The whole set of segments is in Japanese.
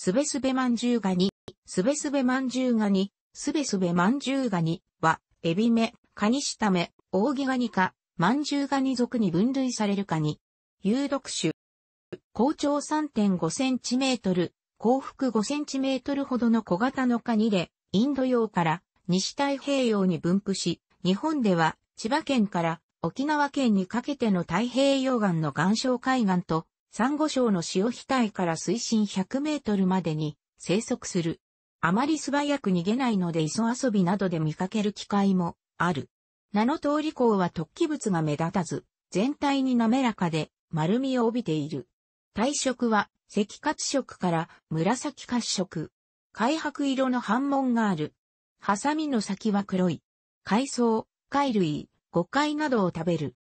すべすべまんじゅうがに、すべすべまんじゅうがに、すべすべまんじゅうがには、エビ目、カニシタメ、オオギガニか、まんじゅうガニ属に分類されるカニ。有毒種。高長3.5センチメートル、幸福5センチメートルほどの小型のカニで、インド洋から西太平洋に分布し、日本では千葉県から沖縄県にかけての太平洋岸の岩礁海岸とサンゴ礁の潮体から水深100メートルまでに生息する。あまり素早く逃げないので磯遊びなどで見かける機会もある。名の通り港は突起物が目立たず、全体に滑らかで丸みを帯びている。体色は赤褐色から紫褐色。海白色の斑紋がある。ハサミの先は黒い。海藻、貝類、魚介などを食べる。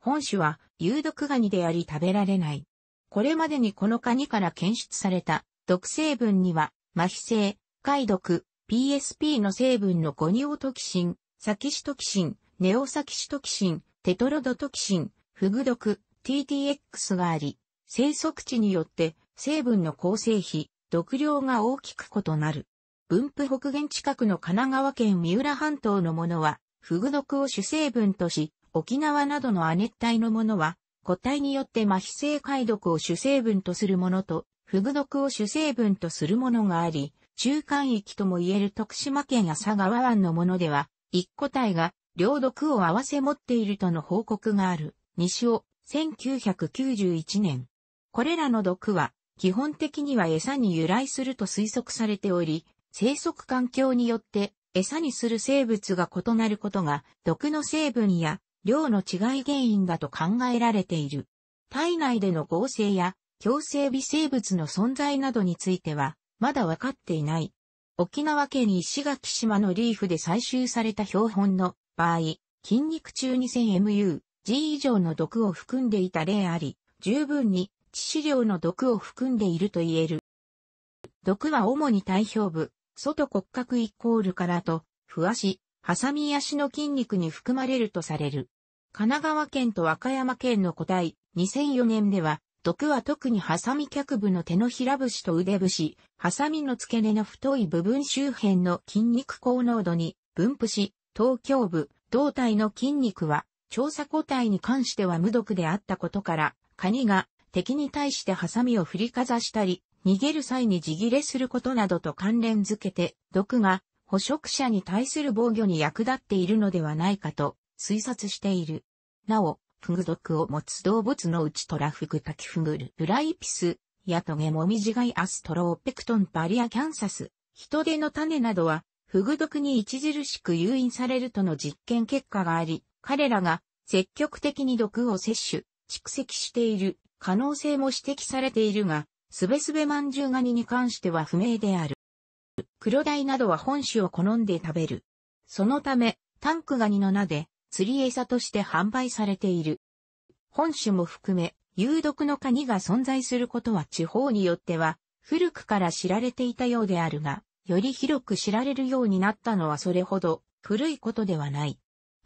本種は有毒ガニであり食べられない。これまでにこのカニから検出された毒成分には、麻痺性、解毒、PSP の成分のゴニオトキシン、サキシトキシン、ネオサキシトキシン、テトロドトキシン、フグ毒、TTX があり、生息地によって成分の構成比、毒量が大きく異なる。分布北限近くの神奈川県三浦半島のものは、フグ毒を主成分とし、沖縄などの亜熱帯のものは、個体によって麻痺性解毒を主成分とするものと、フグ毒を主成分とするものがあり、中間域とも言える徳島県や佐川湾のものでは、一個体が両毒を合わせ持っているとの報告がある。西尾、1991年。これらの毒は、基本的には餌に由来すると推測されており、生息環境によって餌にする生物が異なることが、毒の成分や量の違い原因だと考えられている。体内での合成や共生微生物の存在などについては、まだ分かっていない。沖縄県石垣島のリーフで採集された標本の場合、筋肉中 2000MU、G 以上の毒を含んでいた例あり、十分に致死量の毒を含んでいると言える。毒は主に体表部、外骨格イコールからと、不足、ハサミ足の筋肉に含まれるとされる。神奈川県と和歌山県の個体、2004年では、毒は特にハサミ脚部の手のひら節と腕節、ハサミの付け根の太い部分周辺の筋肉高濃度に分布し、頭胸部、胴体の筋肉は、調査個体に関しては無毒であったことから、カニが敵に対してハサミを振りかざしたり、逃げる際に地切れすることなどと関連づけて、毒が捕食者に対する防御に役立っているのではないかと推察している。なお、フグ毒を持つ動物のうちトラフグタキフグルブライピス、ヤトゲモミジガイアストローペクトンパリアキャンサス、ヒトデの種などは、フグ毒に著しく誘引されるとの実験結果があり、彼らが積極的に毒を摂取、蓄積している可能性も指摘されているが、すべすべマンジュガニに関しては不明である。クロダイなどは本種を好んで食べる。そのため、タンクガニの名で、釣り餌として販売されている。本種も含め、有毒のカニが存在することは地方によっては、古くから知られていたようであるが、より広く知られるようになったのはそれほど古いことではない。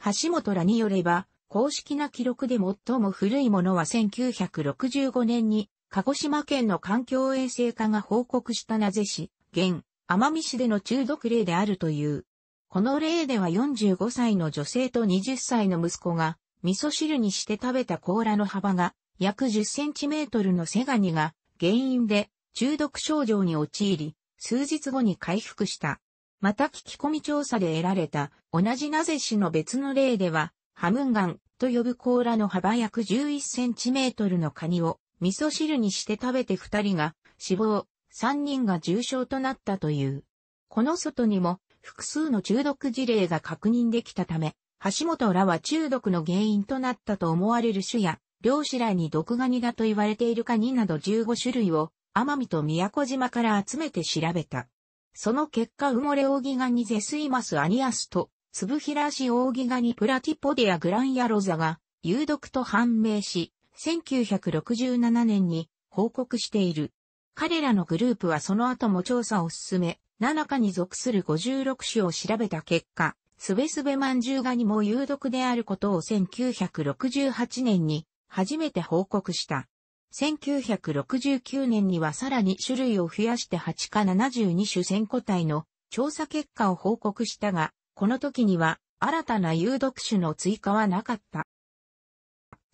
橋本らによれば、公式な記録で最も古いものは1965年に、鹿児島県の環境衛生課が報告した名瀬市、現、奄美市での中毒例であるという。この例では45歳の女性と20歳の息子が、味噌汁にして食べた甲羅の幅が約10センチメートルのセガニが原因で中毒症状に陥り、数日後に回復した。また聞き込み調査で得られた同じなぜ市の別の例では、ハムンガンと呼ぶ甲羅の幅約11センチメートルのカニを味噌汁にして食べて2人が死亡、3人が重症となったという。この外にも複数の中毒事例が確認できたため、橋本らは中毒の原因となったと思われる種や、漁師らに毒ガニだと言われているカニなど15種類を、奄美と宮古島から集めて調べた。その結果、ウモレオギガニゼスイマスアニアスと、ツブヒラシオギガニプラティポディアグランヤロザが、有毒と判明し、1967年に報告している。彼らのグループはその後も調査を進め、7かに属する56種を調べた結果、すべすべまんじゅうがにも有毒であることを1968年に初めて報告した。1969年にはさらに種類を増やして8か72種1000個体の調査結果を報告したが、この時には新たな有毒種の追加はなかった。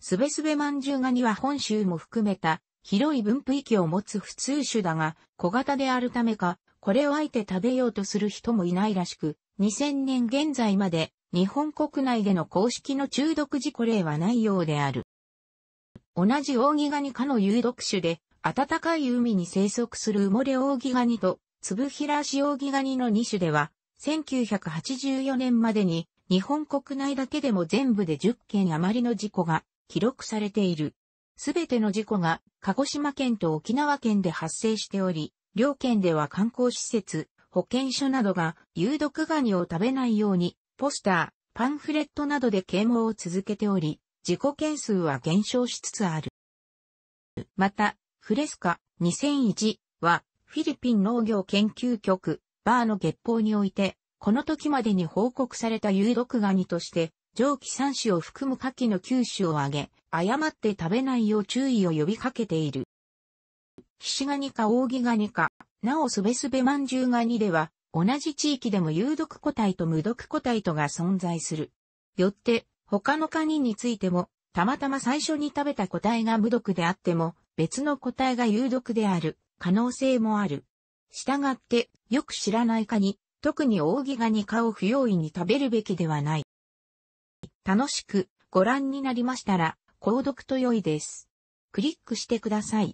すべすべまんじゅうがには本州も含めた広い分布域を持つ普通種だが、小型であるためかこれをあえて食べようとする人もいないらしく、2000年現在まで日本国内での公式の中毒事故例はないようである。同じ扇ガニ科の有毒種で、暖かい海に生息する埋もれ扇ガニと、つぶひらしガニの2種では、1984年までに日本国内だけでも全部で10件余りの事故が記録されている。すべての事故が鹿児島県と沖縄県で発生しており、両県では観光施設、保健所などが有毒ガニを食べないように、ポスター、パンフレットなどで啓蒙を続けており、事故件数は減少しつつある。また、フレスカ2001は、フィリピン農業研究局、バーの月報において、この時までに報告された有毒ガニとして、蒸気3種を含む牡蠣の9種を挙げ、誤って食べないよう注意を呼びかけている。ひしがにか扇がにか、なおすべすべまんじゅうがにでは、同じ地域でも有毒個体と無毒個体とが存在する。よって、他のカニについても、たまたま最初に食べた個体が無毒であっても、別の個体が有毒である、可能性もある。したがって、よく知らないカニ、特に扇ガニかを不用意に食べるべきではない。楽しくご覧になりましたら、購読と良いです。クリックしてください。